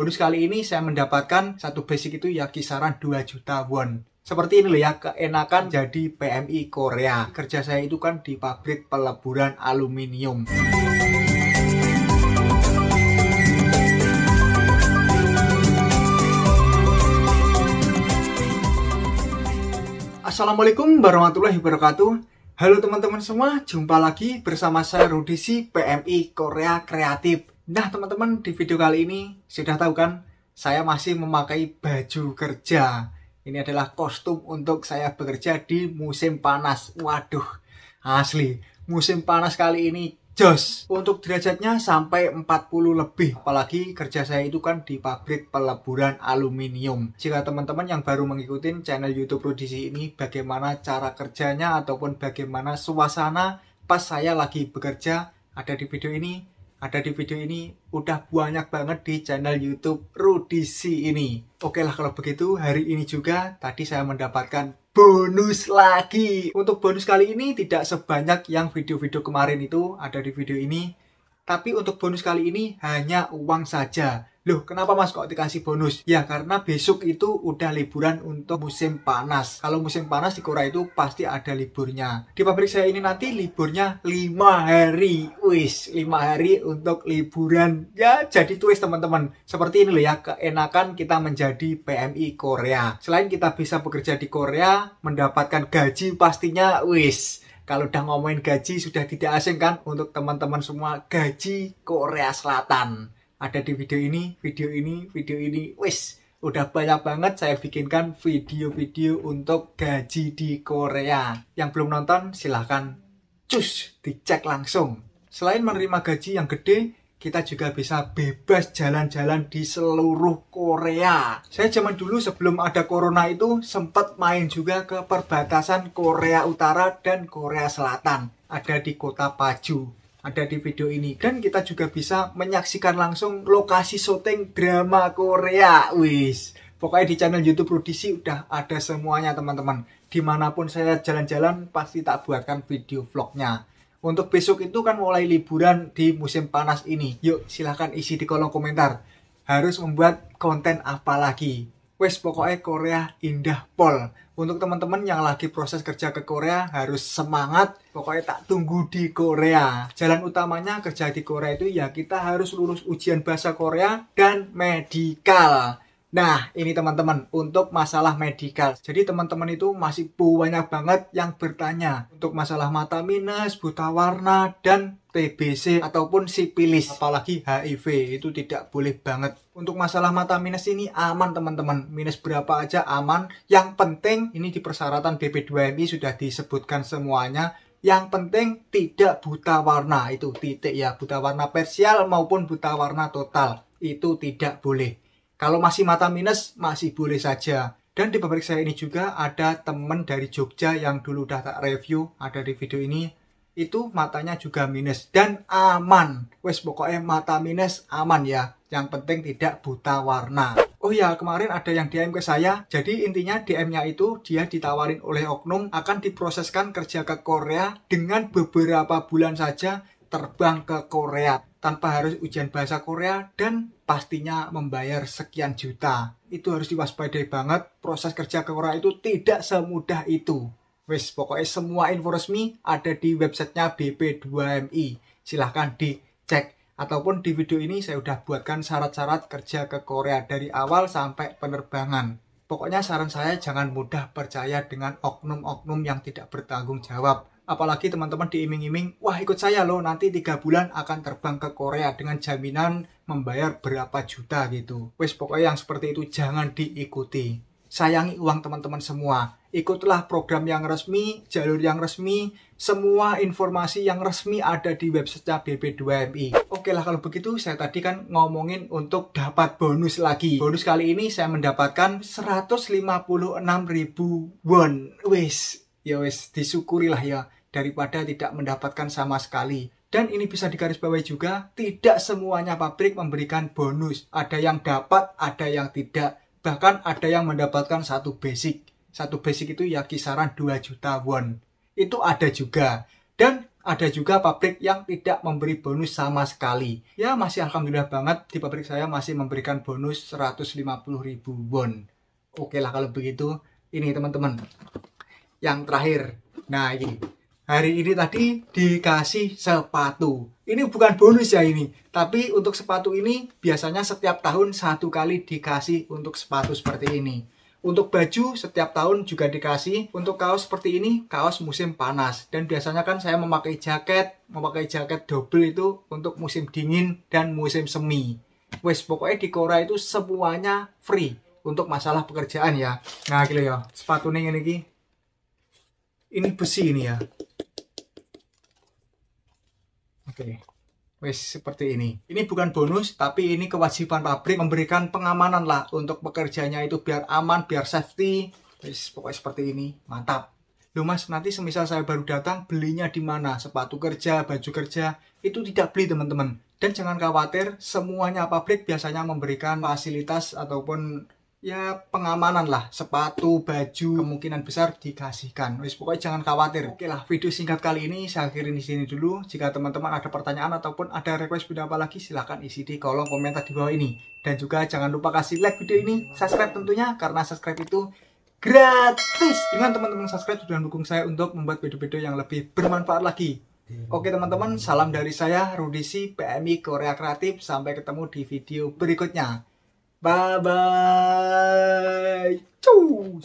Bonus kali ini saya mendapatkan satu basic itu ya kisaran 2 juta won. Seperti ini loh ya, keenakan jadi PMI Korea. Kerja saya itu kan di pabrik peleburan aluminium. Assalamualaikum warahmatullahi wabarakatuh. Halo teman-teman semua, jumpa lagi bersama saya Rudisi PMI Korea Kreatif. Nah teman-teman di video kali ini sudah tahu kan saya masih memakai baju kerja. Ini adalah kostum untuk saya bekerja di musim panas. Waduh asli musim panas kali ini jos. Untuk derajatnya sampai 40 lebih apalagi kerja saya itu kan di pabrik peleburan aluminium. Jika teman-teman yang baru mengikuti channel YouTube Rudisi ini bagaimana cara kerjanya ataupun bagaimana suasana pas saya lagi bekerja ada di video ini ada di video ini udah banyak banget di channel YouTube C ini. Oke lah kalau begitu hari ini juga tadi saya mendapatkan bonus lagi. Untuk bonus kali ini tidak sebanyak yang video-video kemarin itu ada di video ini. Tapi untuk bonus kali ini hanya uang saja. Loh, kenapa Mas kok dikasih bonus? Ya, karena besok itu udah liburan untuk musim panas. Kalau musim panas di Korea itu pasti ada liburnya. Di pabrik saya ini nanti liburnya 5 hari. Wis, 5 hari untuk liburan. Ya, jadi tulis teman-teman. Seperti ini loh ya, keenakan kita menjadi PMI Korea. Selain kita bisa bekerja di Korea, mendapatkan gaji pastinya wis kalau udah ngomongin gaji sudah tidak asing kan untuk teman-teman semua gaji Korea Selatan ada di video ini, video ini, video ini. Wis, udah banyak banget saya bikinkan video-video untuk gaji di Korea. Yang belum nonton silahkan cus dicek langsung. Selain menerima gaji yang gede, kita juga bisa bebas jalan-jalan di seluruh Korea. Saya zaman dulu sebelum ada corona itu sempat main juga ke perbatasan Korea Utara dan Korea Selatan. Ada di kota Paju ada di video ini dan kita juga bisa menyaksikan langsung lokasi syuting drama Korea wis pokoknya di channel YouTube Rudisi udah ada semuanya teman-teman dimanapun saya jalan-jalan pasti tak buatkan video vlognya untuk besok itu kan mulai liburan di musim panas ini yuk silahkan isi di kolom komentar harus membuat konten apa lagi wes pokoknya Korea indah pol untuk teman-teman yang lagi proses kerja ke Korea harus semangat pokoknya tak tunggu di Korea jalan utamanya kerja di Korea itu ya kita harus lulus ujian bahasa Korea dan medikal Nah, ini teman-teman untuk masalah medikal. Jadi teman-teman itu masih banyak banget yang bertanya untuk masalah mata minus, buta warna, dan TBC ataupun sipilis, apalagi HIV itu tidak boleh banget. Untuk masalah mata minus ini aman teman-teman, minus berapa aja aman. Yang penting ini di persyaratan BP2MI sudah disebutkan semuanya yang penting tidak buta warna itu titik ya, buta warna persial maupun buta warna total itu tidak boleh. Kalau masih mata minus, masih boleh saja. Dan di pabrik saya ini juga ada temen dari Jogja yang dulu udah tak review, ada di video ini. Itu matanya juga minus dan aman. Wes pokoknya mata minus aman ya. Yang penting tidak buta warna. Oh ya, kemarin ada yang DM ke saya. Jadi intinya DM-nya itu dia ditawarin oleh Oknum akan diproseskan kerja ke Korea dengan beberapa bulan saja terbang ke Korea tanpa harus ujian bahasa Korea dan pastinya membayar sekian juta. Itu harus diwaspadai banget, proses kerja ke Korea itu tidak semudah itu. Wes, pokoknya semua info resmi ada di websitenya BP2MI. Silahkan dicek. Ataupun di video ini saya sudah buatkan syarat-syarat kerja ke Korea dari awal sampai penerbangan. Pokoknya saran saya jangan mudah percaya dengan oknum-oknum yang tidak bertanggung jawab Apalagi teman-teman diiming-iming, wah ikut saya loh nanti tiga bulan akan terbang ke Korea dengan jaminan membayar berapa juta gitu. Wes pokoknya yang seperti itu jangan diikuti. Sayangi uang teman-teman semua. Ikutlah program yang resmi, jalur yang resmi, semua informasi yang resmi ada di website BP2MI. Oke lah kalau begitu saya tadi kan ngomongin untuk dapat bonus lagi. Bonus kali ini saya mendapatkan 156.000 won. Wes, ya wes, disyukurilah ya daripada tidak mendapatkan sama sekali. Dan ini bisa digarisbawahi juga, tidak semuanya pabrik memberikan bonus. Ada yang dapat, ada yang tidak. Bahkan ada yang mendapatkan satu basic. Satu basic itu ya kisaran 2 juta won. Itu ada juga. Dan ada juga pabrik yang tidak memberi bonus sama sekali. Ya masih alhamdulillah banget di pabrik saya masih memberikan bonus 150 ribu won. Oke lah kalau begitu. Ini teman-teman. Yang terakhir. Nah ini hari ini tadi dikasih sepatu. Ini bukan bonus ya ini, tapi untuk sepatu ini biasanya setiap tahun satu kali dikasih untuk sepatu seperti ini. Untuk baju setiap tahun juga dikasih. Untuk kaos seperti ini, kaos musim panas. Dan biasanya kan saya memakai jaket, memakai jaket double itu untuk musim dingin dan musim semi. Wes pokoknya di Korea itu semuanya free untuk masalah pekerjaan ya. Nah, gitu ya. Sepatu ini Ini besi ini ya. Oke. Okay. Wes seperti ini. Ini bukan bonus, tapi ini kewajiban pabrik memberikan pengamanan lah untuk pekerjanya itu biar aman, biar safety. Wes pokoknya seperti ini. Mantap. Loh mas, nanti semisal saya baru datang, belinya di mana? Sepatu kerja, baju kerja, itu tidak beli teman-teman. Dan jangan khawatir, semuanya pabrik biasanya memberikan fasilitas ataupun ya pengamanan lah sepatu baju kemungkinan besar dikasihkan wis pokoknya jangan khawatir oke lah video singkat kali ini saya akhirin di sini dulu jika teman-teman ada pertanyaan ataupun ada request video apa lagi silahkan isi di kolom komentar di bawah ini dan juga jangan lupa kasih like video ini subscribe tentunya karena subscribe itu gratis dengan teman-teman subscribe sudah dukung saya untuk membuat video-video yang lebih bermanfaat lagi Oke teman-teman, salam dari saya Rudisi PMI Korea Kreatif. Sampai ketemu di video berikutnya. Bye, bye. Tchau.